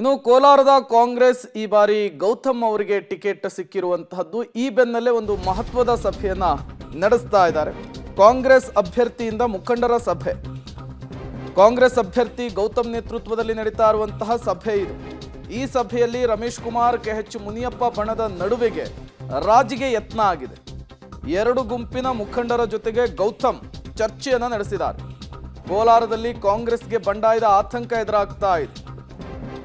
ಇನ್ನು ಕೋಲಾರದ ಕಾಂಗ್ರೆಸ್ ಈ ಬಾರಿ ಗೌತಮ್ ಅವರಿಗೆ ಟಿಕೆಟ್ ಸಿಕ್ಕಿರುವಂತಹದ್ದು ಈ ಬೆನ್ನಲ್ಲೇ ಒಂದು ಮಹತ್ವದ ಸಭೆಯನ್ನ ನಡೆಸ್ತಾ ಇದ್ದಾರೆ ಕಾಂಗ್ರೆಸ್ ಅಭ್ಯರ್ಥಿಯಿಂದ ಮುಖಂಡರ ಸಭೆ ಕಾಂಗ್ರೆಸ್ ಅಭ್ಯರ್ಥಿ ಗೌತಮ್ ನೇತೃತ್ವದಲ್ಲಿ ನಡೀತಾ ಇರುವಂತಹ ಸಭೆ ಇದು ಈ ಸಭೆಯಲ್ಲಿ ರಮೇಶ್ ಕುಮಾರ್ ಕೆ ಎಚ್ ಮುನಿಯಪ್ಪ ಬಣದ ನಡುವೆಗೆ ರಾಜಿಗೆ ಯತ್ನ ಆಗಿದೆ ಎರಡು ಗುಂಪಿನ ಮುಖಂಡರ ಜೊತೆಗೆ ಗೌತಮ್ ಚರ್ಚೆಯನ್ನು ನಡೆಸಿದ್ದಾರೆ ಕೋಲಾರದಲ್ಲಿ ಕಾಂಗ್ರೆಸ್ಗೆ ಬಂಡಾಯದ ಆತಂಕ ಎದುರಾಗ್ತಾ ಇದೆ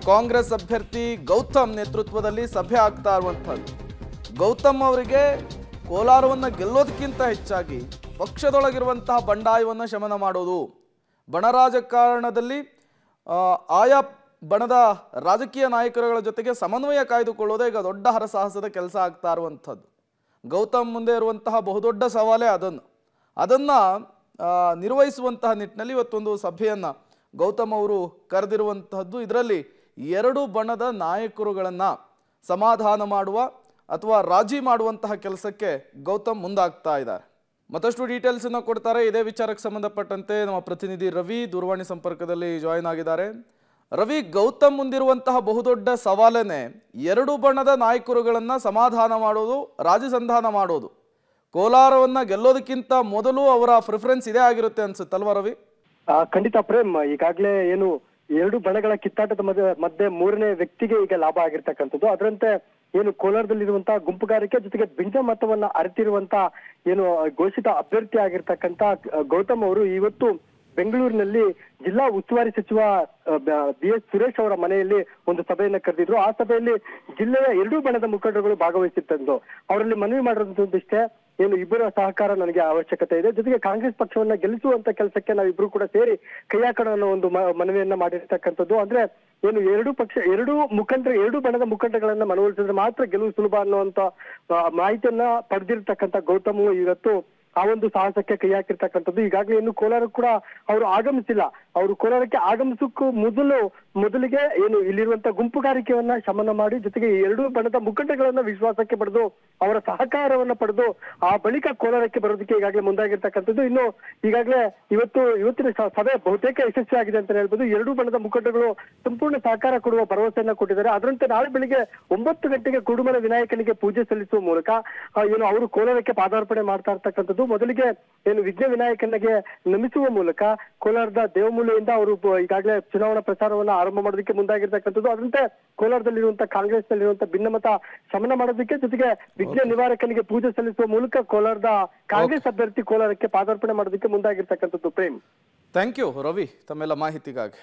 ಕಾಂಗ್ರೆಸ್ ಅಭ್ಯರ್ಥಿ ಗೌತಮ್ ನೇತೃತ್ವದಲ್ಲಿ ಸಭೆ ಆಗ್ತಾ ಇರುವಂಥದ್ದು ಗೌತಮ್ ಅವರಿಗೆ ಕೋಲಾರವನ್ನು ಗೆಲ್ಲೋದಕ್ಕಿಂತ ಹೆಚ್ಚಾಗಿ ಪಕ್ಷದೊಳಗಿರುವಂತಹ ಬಂಡಾಯವನ್ನು ಶಮನ ಮಾಡೋದು ಬಣ ರಾಜಕಾರಣದಲ್ಲಿ ಆಯಾ ಬಣದ ರಾಜಕೀಯ ನಾಯಕರುಗಳ ಜೊತೆಗೆ ಸಮನ್ವಯ ಕಾಯ್ದುಕೊಳ್ಳೋದೇ ಈಗ ದೊಡ್ಡ ಹರಸಾಹಸದ ಕೆಲಸ ಆಗ್ತಾ ಇರುವಂಥದ್ದು ಗೌತಮ್ ಮುಂದೆ ಇರುವಂತಹ ಬಹುದೊಡ್ಡ ಸವಾಲೇ ಅದನ್ನು ಅದನ್ನು ನಿರ್ವಹಿಸುವಂತಹ ನಿಟ್ಟಿನಲ್ಲಿ ಇವತ್ತೊಂದು ಸಭೆಯನ್ನು ಗೌತಮ್ ಅವರು ಕರೆದಿರುವಂತಹದ್ದು ಇದರಲ್ಲಿ ಎರಡು ಬಣದ ನಾಯಕರುಗಳನ್ನು ಸಮಾಧಾನ ಮಾಡುವ ಅಥವಾ ರಾಜಿ ಮಾಡುವಂತಹ ಕೆಲಸಕ್ಕೆ ಗೌತಮ್ ಮುಂದಾಗ್ತಾ ಇದ್ದಾರೆ ಮತ್ತಷ್ಟು ಡೀಟೇಲ್ಸ್ ಕೊಡ್ತಾರೆ ಇದೇ ವಿಚಾರಕ್ಕೆ ಸಂಬಂಧಪಟ್ಟಂತೆ ನಮ್ಮ ಪ್ರತಿನಿಧಿ ರವಿ ದೂರವಾಣಿ ಸಂಪರ್ಕದಲ್ಲಿ ಜಾಯಿನ್ ಆಗಿದ್ದಾರೆ ರವಿ ಗೌತಮ್ ಮುಂದಿರುವಂತಹ ಬಹುದೊಡ್ಡ ಸವಾಲನೆ ಎರಡು ಬಣದ ನಾಯಕರುಗಳನ್ನು ಸಮಾಧಾನ ಮಾಡೋದು ರಾಜಸಂಧಾನ ಮಾಡೋದು ಕೋಲಾರವನ್ನು ಗೆಲ್ಲೋದಕ್ಕಿಂತ ಮೊದಲು ಅವರ ಪ್ರಿಫರೆನ್ಸ್ ಇದೇ ಆಗಿರುತ್ತೆ ಅನ್ಸುತ್ತಲ್ವಾ ರವಿ ಖಂಡಿತ ಪ್ರೇಮ್ ಈಗಾಗಲೇ ಏನು ಎರಡು ಬಣಗಳ ಕಿತ್ತಾಟದ ಮಧ್ಯೆ ಮಧ್ಯೆ ಮೂರನೇ ವ್ಯಕ್ತಿಗೆ ಈಗ ಲಾಭ ಆಗಿರ್ತಕ್ಕಂಥದ್ದು ಅದರಂತೆ ಏನು ಕೋಲಾರದಲ್ಲಿರುವಂತಹ ಗುಂಪುಗಾರಿಕೆ ಜೊತೆಗೆ ಬಿಂಜ ಮತವನ್ನ ಅರಿತಿರುವಂತಹ ಏನು ಘೋಷಿತ ಅಭ್ಯರ್ಥಿ ಆಗಿರ್ತಕ್ಕಂತ ಗೌತಮ್ ಅವರು ಇವತ್ತು ಬೆಂಗಳೂರಿನಲ್ಲಿ ಜಿಲ್ಲಾ ಉಸ್ತುವಾರಿ ಸಚಿವ ಬಿ ಎಸ್ ಸುರೇಶ್ ಅವರ ಮನೆಯಲ್ಲಿ ಒಂದು ಸಭೆಯನ್ನ ಕರೆದಿದ್ರು ಆ ಸಭೆಯಲ್ಲಿ ಜಿಲ್ಲೆಯ ಎರಡೂ ಬಣದ ಮುಖಂಡರುಗಳು ಭಾಗವಹಿಸಿದ್ದಂದು ಅವರಲ್ಲಿ ಮನವಿ ಮಾಡಿರೋದಿಷ್ಟೇ ಏನು ಇಬ್ಬರ ಸಹಕಾರ ನನಗೆ ಅವಶ್ಯಕತೆ ಇದೆ ಜೊತೆಗೆ ಕಾಂಗ್ರೆಸ್ ಪಕ್ಷವನ್ನ ಗೆಲ್ಲಿಸುವಂತ ಕೆಲಸಕ್ಕೆ ನಾವಿಬ್ರು ಕೂಡ ಸೇರಿ ಕೈ ಅನ್ನೋ ಒಂದು ಮನವಿಯನ್ನ ಮಾಡಿರ್ತಕ್ಕಂಥದ್ದು ಅಂದ್ರೆ ಏನು ಎರಡು ಪಕ್ಷ ಎರಡು ಮುಖಂಡರು ಎರಡು ಬಣದ ಮುಖಂಡಗಳನ್ನ ಮನವೊಲಿಸಿದ್ರೆ ಮಾತ್ರ ಗೆಲುವು ಸುಲಭ ಅನ್ನುವಂತ ಮಾಹಿತಿಯನ್ನ ಪಡೆದಿರ್ತಕ್ಕಂಥ ಗೌತಮ್ ಇವತ್ತು ಆ ಒಂದು ಸಾಹಸಕ್ಕೆ ಕೈ ಹಾಕಿರ್ತಕ್ಕಂಥದ್ದು ಈಗಾಗಲೇ ಇನ್ನು ಕೋಲಾರ ಕೂಡ ಅವರು ಆಗಮಿಸಿಲ್ಲ ಅವರು ಕೋಲಾರಕ್ಕೆ ಆಗಮಿಸಕ್ಕೂ ಮೊದಲು ಮೊದಲಿಗೆ ಏನು ಇಲ್ಲಿರುವಂತಹ ಗುಂಪುಗಾರಿಕೆಯನ್ನ ಶಮನ ಮಾಡಿ ಜೊತೆಗೆ ಎರಡೂ ಬಣದ ಮುಖಂಡಗಳನ್ನ ವಿಶ್ವಾಸಕ್ಕೆ ಪಡೆದು ಅವರ ಸಹಕಾರವನ್ನ ಪಡೆದು ಆ ಬಳಿಕ ಕೋಲಾರಕ್ಕೆ ಬರೋದಕ್ಕೆ ಈಗಾಗಲೇ ಮುಂದಾಗಿರ್ತಕ್ಕಂಥದ್ದು ಇನ್ನು ಈಗಾಗಲೇ ಇವತ್ತು ಇವತ್ತಿನ ಸಭೆ ಬಹುತೇಕ ಯಶಸ್ವಿ ಆಗಿದೆ ಅಂತ ಹೇಳ್ಬೋದು ಎರಡೂ ಬಣದ ಮುಖಂಡಗಳು ಸಂಪೂರ್ಣ ಸಹಕಾರ ಕೊಡುವ ಭರವಸೆಯನ್ನ ಕೊಟ್ಟಿದ್ದಾರೆ ಅದರಂತೆ ನಾಳೆ ಬೆಳಿಗ್ಗೆ ಒಂಬತ್ತು ಗಂಟೆಗೆ ಕುಡುಮಲ ವಿನಾಯಕನಿಗೆ ಪೂಜೆ ಸಲ್ಲಿಸುವ ಮೂಲಕ ಏನು ಅವರು ಕೋಲಾರಕ್ಕೆ ಪಾದಾರ್ಪಣೆ ಮಾಡ್ತಾ ಇರ್ತಕ್ಕಂಥದ್ದು ಮೊದಲಿಗೆ ಏನು ವಿಘ್ನ ವಿನಾಯಕನಿಗೆ ನಮಿಸುವ ಮೂಲಕ ಕೋಲಾರದ ದೇವಮೂಲೆಯಿಂದ ಅವರು ಈಗಾಗಲೇ ಚುನಾವಣಾ ಪ್ರಚಾರವನ್ನು ಆರಂಭ ಮಾಡೋದಕ್ಕೆ ಮುಂದಾಗಿರ್ತಕ್ಕಂಥದ್ದು ಅದರಂತೆ ಕೋಲಾರದಲ್ಲಿರುವಂತಹ ಕಾಂಗ್ರೆಸ್ ನಲ್ಲಿರುವಂತಹ ಭಿನ್ನಮತ ಶಮನ ಮಾಡೋದಕ್ಕೆ ಜೊತೆಗೆ ವಿಘ್ನ ನಿವಾರಕನಿಗೆ ಪೂಜೆ ಸಲ್ಲಿಸುವ ಮೂಲಕ ಕೋಲಾರದ ಕಾಂಗ್ರೆಸ್ ಅಭ್ಯರ್ಥಿ ಕೋಲಾರಕ್ಕೆ ಪಾದಾರ್ಪಣೆ ಮಾಡೋದಕ್ಕೆ ಮುಂದಾಗಿರ್ತಕ್ಕಂಥದ್ದು ಪ್ರೇಮ್ ಥ್ಯಾಂಕ್ ಯು ರವಿ ತಮ್ಮೆಲ್ಲ ಮಾಹಿತಿಗಾಗಿ